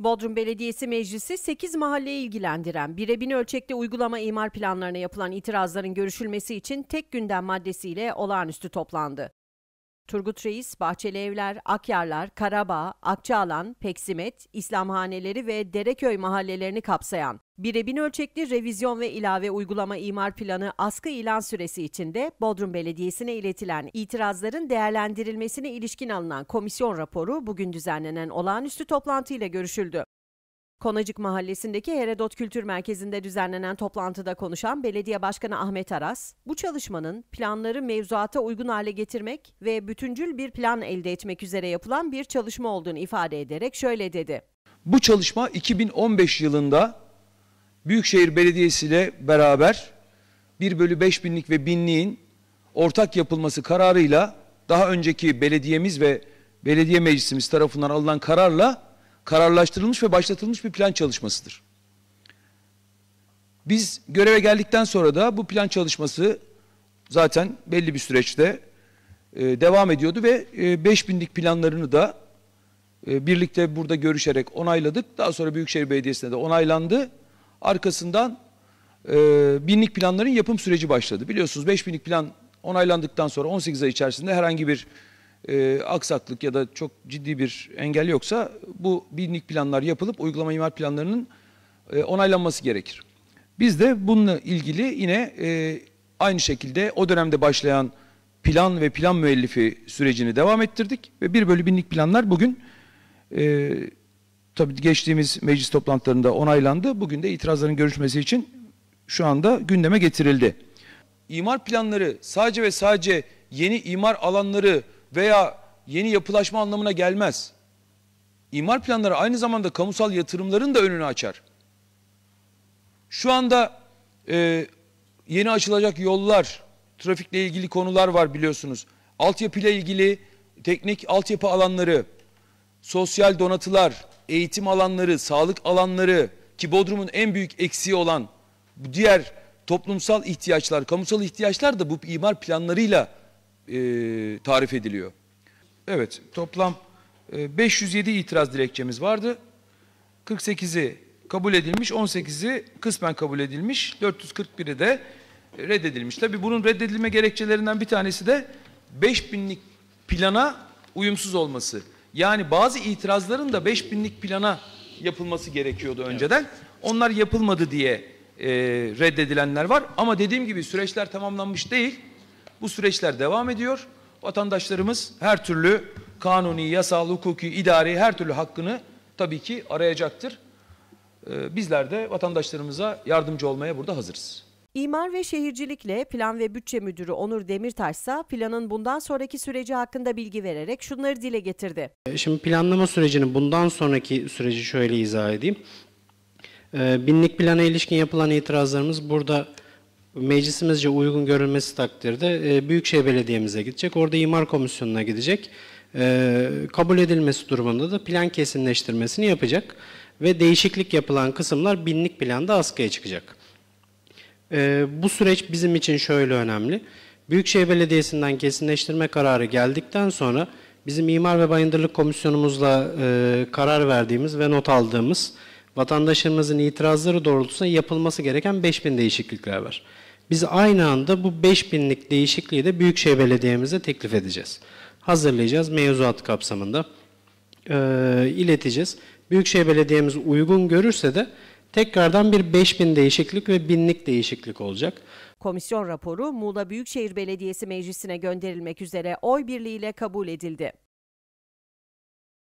Bodrum Belediyesi Meclisi 8 mahalleyi ilgilendiren birebin ölçekte uygulama imar planlarına yapılan itirazların görüşülmesi için tek gündem maddesiyle olağanüstü toplandı. Turgut Reis, Bahçeli Evler, Akyarlar, Karabağ, Akçaalan, Peksimet, İslamhaneleri ve Dereköy mahallelerini kapsayan birebin ölçekli revizyon ve ilave uygulama imar planı askı ilan süresi içinde Bodrum Belediyesi'ne iletilen itirazların değerlendirilmesine ilişkin alınan komisyon raporu bugün düzenlenen olağanüstü toplantıyla görüşüldü. Konacık Mahallesi'ndeki Heredot Kültür Merkezi'nde düzenlenen toplantıda konuşan Belediye Başkanı Ahmet Aras, bu çalışmanın planları mevzuata uygun hale getirmek ve bütüncül bir plan elde etmek üzere yapılan bir çalışma olduğunu ifade ederek şöyle dedi. Bu çalışma 2015 yılında Büyükşehir Belediyesi ile beraber 1 bölü 5 binlik ve binliğin ortak yapılması kararıyla daha önceki belediyemiz ve belediye meclisimiz tarafından alınan kararla kararlaştırılmış ve başlatılmış bir plan çalışmasıdır. Biz göreve geldikten sonra da bu plan çalışması zaten belli bir süreçte e, devam ediyordu ve e, 5000'lik planlarını da e, birlikte burada görüşerek onayladık. Daha sonra Büyükşehir Belediyesi'ne de onaylandı. Arkasından e, binlik planların yapım süreci başladı. Biliyorsunuz 5000'lik plan onaylandıktan sonra 18 ay içerisinde herhangi bir e, aksaklık ya da çok ciddi bir engel yoksa bu binlik planlar yapılıp uygulama imar planlarının e, onaylanması gerekir. Biz de bununla ilgili yine e, aynı şekilde o dönemde başlayan plan ve plan müellifi sürecini devam ettirdik ve bir bölü binlik planlar bugün e, tabii geçtiğimiz meclis toplantılarında onaylandı. Bugün de itirazların görüşmesi için şu anda gündeme getirildi. İmar planları sadece ve sadece yeni imar alanları veya yeni yapılaşma anlamına gelmez. İmar planları aynı zamanda kamusal yatırımların da önünü açar. Şu anda e, yeni açılacak yollar, trafikle ilgili konular var biliyorsunuz. Altyapıyla ilgili teknik altyapı alanları, sosyal donatılar, eğitim alanları, sağlık alanları ki Bodrum'un en büyük eksiği olan diğer toplumsal ihtiyaçlar, kamusal ihtiyaçlar da bu imar planlarıyla e, tarif ediliyor. Evet toplam e, 507 itiraz dilekçemiz vardı. 48'i kabul edilmiş, 18'i kısmen kabul edilmiş, 441'i de reddedilmiş. Tabii bunun reddedilme gerekçelerinden bir tanesi de 5000'lik plana uyumsuz olması. Yani bazı itirazların da 5000'lik plana yapılması gerekiyordu önceden. Evet. Onlar yapılmadı diye e, reddedilenler var. Ama dediğim gibi süreçler tamamlanmış değil. Bu süreçler devam ediyor. Vatandaşlarımız her türlü kanuni, yasal, hukuki, idari her türlü hakkını tabii ki arayacaktır. Ee, bizler de vatandaşlarımıza yardımcı olmaya burada hazırız. İmar ve Şehircilikle Plan ve Bütçe Müdürü Onur Demirtaş ise planın bundan sonraki süreci hakkında bilgi vererek şunları dile getirdi. Ee, şimdi planlama sürecinin bundan sonraki süreci şöyle izah edeyim. Ee, binlik plana ilişkin yapılan itirazlarımız burada meclisimizce uygun görülmesi takdirde e, Büyükşehir Belediye'mize gidecek. Orada imar komisyonuna gidecek. E, kabul edilmesi durumunda da plan kesinleştirmesini yapacak. Ve değişiklik yapılan kısımlar binlik planda askıya çıkacak. E, bu süreç bizim için şöyle önemli. Büyükşehir Belediyesi'nden kesinleştirme kararı geldikten sonra bizim İmar ve Bayındırlık Komisyonumuzla e, karar verdiğimiz ve not aldığımız vatandaşlarımızın itirazları doğrultusunda yapılması gereken 5000 değişiklikler var. Biz aynı anda bu 5000'lik değişikliği de Büyükşehir Belediye'mize teklif edeceğiz. Hazırlayacağız mevzuat kapsamında e, ileteceğiz. Büyükşehir Belediye'miz uygun görürse de tekrardan bir 5000 değişiklik ve 1000'lik değişiklik olacak. Komisyon raporu Muğla Büyükşehir Belediyesi Meclisi'ne gönderilmek üzere oy birliğiyle kabul edildi.